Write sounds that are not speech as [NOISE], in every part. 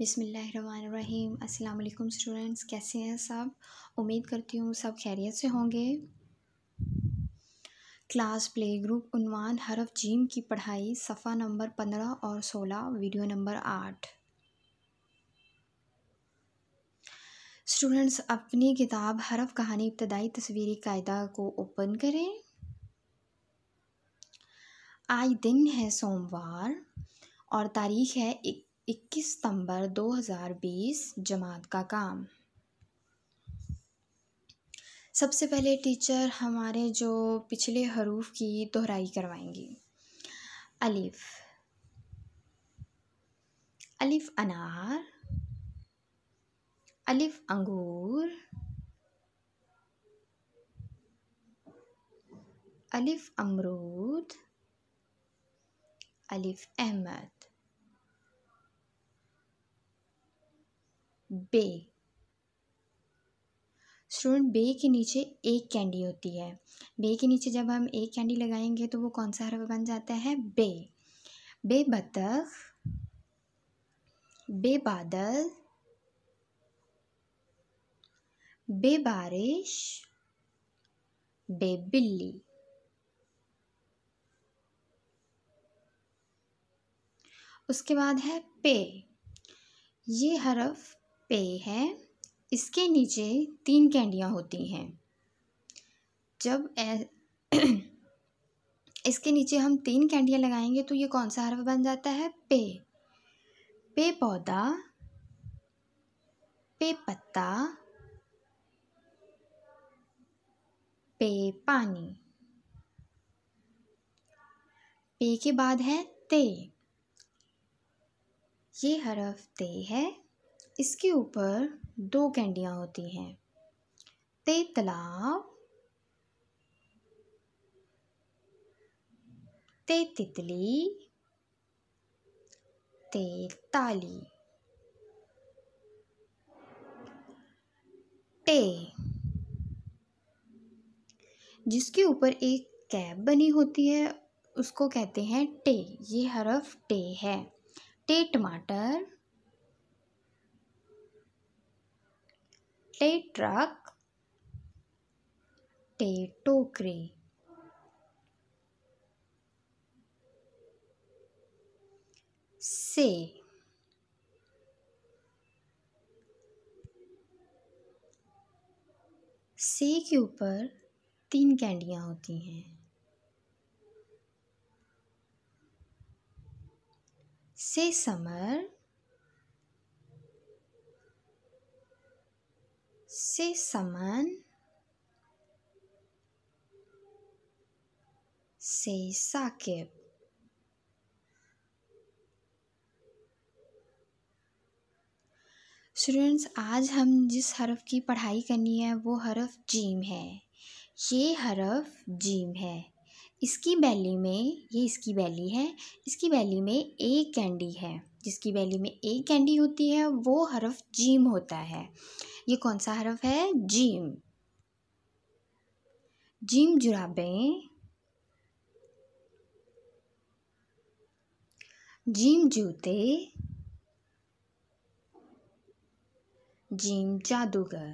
बिसमीम् अल्लाम स्टूडेंट्स कैसे हैं सब उम्मीद करती हूँ सब खैरियत से होंगे क्लास प्ले ग्रुप उनवान हरफ जीम की पढ़ाई सफ़ा नंबर पंद्रह और सोलह वीडियो नंबर आठ स्टूडेंट्स अपनी किताब हरफ कहानी इब्तदाई तस्वीरी कायदा को ओपन करें आज दिन है सोमवार और तारीख़ है एक इक्कीस सितंबर दो हज़ार बीस जमात का काम सबसे पहले टीचर हमारे जो पिछले हरूफ की दोहराई करवाएंगी अलिफ अलिफ अनार अलिफ अंगूर अलिफ अमरूद अलिफ अहमद बे स्टूडेंट बे के नीचे एक कैंडी होती है बे के नीचे जब हम एक कैंडी लगाएंगे तो वो कौन सा हर्फ बन जाता है बे बे बतख बे बादल बे बारिश बे बिल्ली उसके बाद है पे ये हरफ पे है इसके नीचे तीन कैंडियाँ होती हैं जब ए, [CLEARS THROAT] इसके नीचे हम तीन कैंडियाँ लगाएंगे तो ये कौन सा हर्फ बन जाता है पे पे पौधा पे पत्ता पे पानी पे के बाद है ते ये हरफ ते है इसके ऊपर दो कैंडियाँ होती हैं ते तालाब ते तितली ते ताली टे जिसके ऊपर एक कैप बनी होती है उसको कहते हैं टे ये हरफ टे है टे टमाटर टे टोकरी से से के ऊपर तीन कैंडियाँ होती हैं से समर से समान से साकेब स्टूडेंट्स आज हम जिस हरफ की पढ़ाई करनी है वो हरफ जीम है ये हरफ जीम है इसकी बैली में ये इसकी बैली है इसकी बैली में एक कैंडी है जिसकी वैली में एक कैंडी होती है वो हरफ जीम होता है ये कौन सा हरफ है जीम जीम जुराबें जीम जूते जीम जादूगर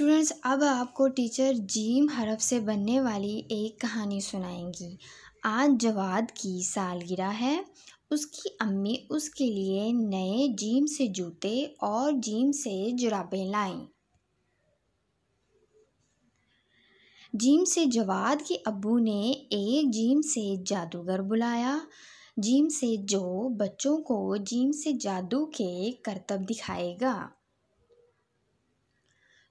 स्टूडेंट्स अब आपको टीचर जीम हरफ से बनने वाली एक कहानी सुनाएंगी आज जवाद की सालगिरह है उसकी अम्मी उसके लिए नए जीम से जूते और जीम से जुराबें लाएं जीम से जवाद के अबू ने एक जीम से जादूगर बुलाया जीम से जो बच्चों को जीम से जादू के करतब दिखाएगा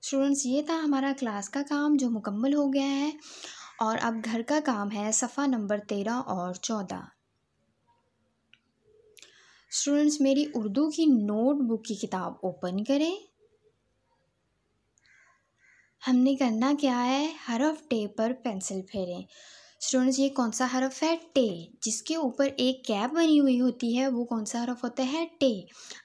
स्टूडेंट्स ये था हमारा क्लास का काम जो मुकम्मल हो गया है और अब घर का काम है सफ़ा नंबर तेरह और चौदह स्टूडेंट्स मेरी उर्दू की नोटबुक की किताब ओपन करें हमने करना क्या है हरफ हफ्ते पर पेंसिल फेरें स्टूडेंट्स ये कौन सा हरफ है टे जिसके ऊपर एक कैप बनी हुई होती है वो कौन सा हरफ होता है टे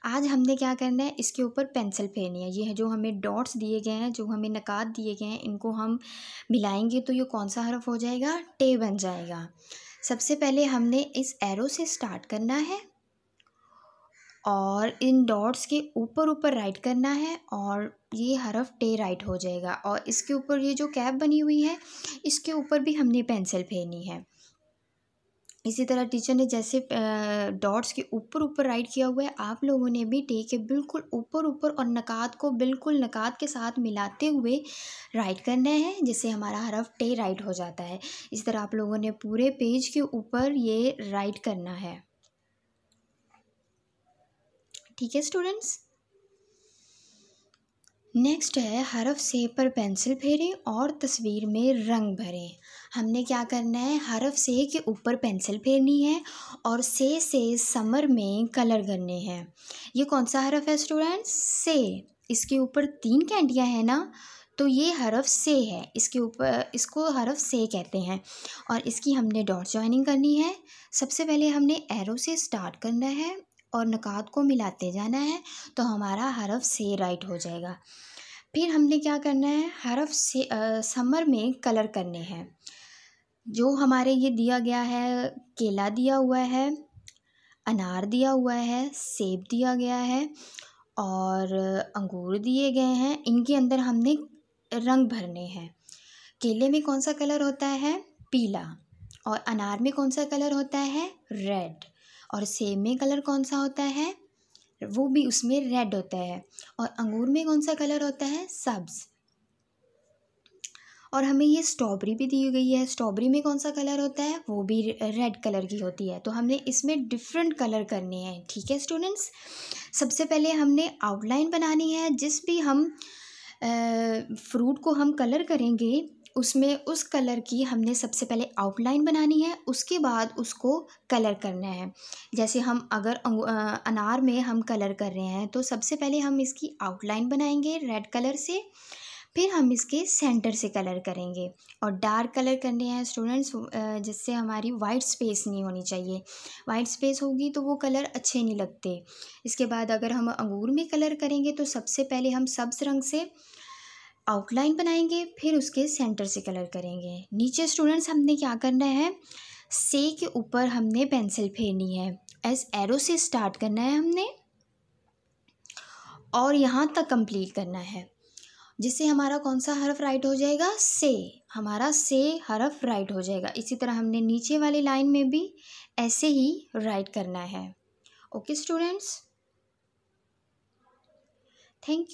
आज हमने क्या करना है इसके ऊपर पेंसिल फेरनी है ये जो हमें डॉट्स दिए गए हैं जो हमें नकात दिए गए हैं इनको हम मिलाएंगे तो ये कौन सा हरफ हो जाएगा टे बन जाएगा सबसे पहले हमने इस एरो से स्टार्ट करना है और इन डॉट्स के ऊपर ऊपर राइट करना है और ये हरफ टे राइट हो जाएगा और इसके ऊपर ये जो कैप बनी हुई है इसके ऊपर भी हमने पेंसिल फेरनी है इसी तरह टीचर ने जैसे डॉट्स के ऊपर ऊपर राइट किया हुआ है आप लोगों ने भी टे के बिल्कुल ऊपर ऊपर और नकात को बिल्कुल नकात के साथ मिलाते हुए राइट करना है जिससे हमारा हरफ टे राइट हो जाता है इस तरह आप लोगों ने पूरे पेज के ऊपर ये राइट करना है ठीक है स्टूडेंट्स नेक्स्ट है हरफ से पर पेंसिल फेरें और तस्वीर में रंग भरें हमने क्या करना है हरफ से के ऊपर पेंसिल फेरनी है और से से समर में कलर करने हैं ये कौन सा हरफ है स्टूडेंट्स से इसके ऊपर तीन कैंडियाँ हैं ना तो ये हरफ से है इसके ऊपर इसको हरफ से कहते हैं और इसकी हमने डॉट जॉइनिंग करनी है सबसे पहले हमने एरो से स्टार्ट करना है और नक़ात को मिलाते जाना है तो हमारा हरफ से राइट हो जाएगा फिर हमने क्या करना है हरफ से आ, समर में कलर करने हैं जो हमारे ये दिया गया है केला दिया हुआ है अनार दिया हुआ है सेब दिया गया है और अंगूर दिए गए हैं इनके अंदर हमने रंग भरने हैं केले में कौन सा कलर होता है पीला और अनार में कौन सा कलर होता है रेड और सेब में कलर कौन सा होता है वो भी उसमें रेड होता है और अंगूर में कौन सा कलर होता है सब्ज़ और हमें ये स्ट्रॉबेरी भी दी गई है स्ट्रॉबेरी में कौन सा कलर होता है वो भी रेड कलर की होती है तो हमने इसमें डिफरेंट कलर करने हैं ठीक है स्टूडेंट्स सबसे पहले हमने आउटलाइन बनानी है जिस भी हम फ्रूट को हम कलर करेंगे उसमें उस कलर की हमने सबसे पहले आउटलाइन बनानी है उसके बाद उसको कलर करना है जैसे हम अगर अनार में हम कलर कर रहे हैं तो सबसे पहले हम इसकी आउटलाइन बनाएंगे रेड कलर से फिर हम इसके सेंटर से कलर करेंगे और डार्क कलर करने हैं स्टूडेंट्स जिससे हमारी वाइट स्पेस नहीं होनी चाहिए वाइट स्पेस होगी तो वो कलर अच्छे नहीं लगते इसके बाद अगर हम अंगूर में कलर करेंगे तो सबसे पहले हम सब्ज़ रंग से आउटलाइन बनाएंगे फिर उसके सेंटर से कलर करेंगे नीचे स्टूडेंट्स हमने क्या करना है से के ऊपर हमने पेंसिल फेरनी है एस एरो से स्टार्ट करना है हमने और यहाँ तक कंप्लीट करना है जिससे हमारा कौन सा हरफ राइट हो जाएगा से हमारा से हरफ राइट हो जाएगा इसी तरह हमने नीचे वाली लाइन में भी ऐसे ही राइट करना है ओके स्टूडेंट्स थैंक यू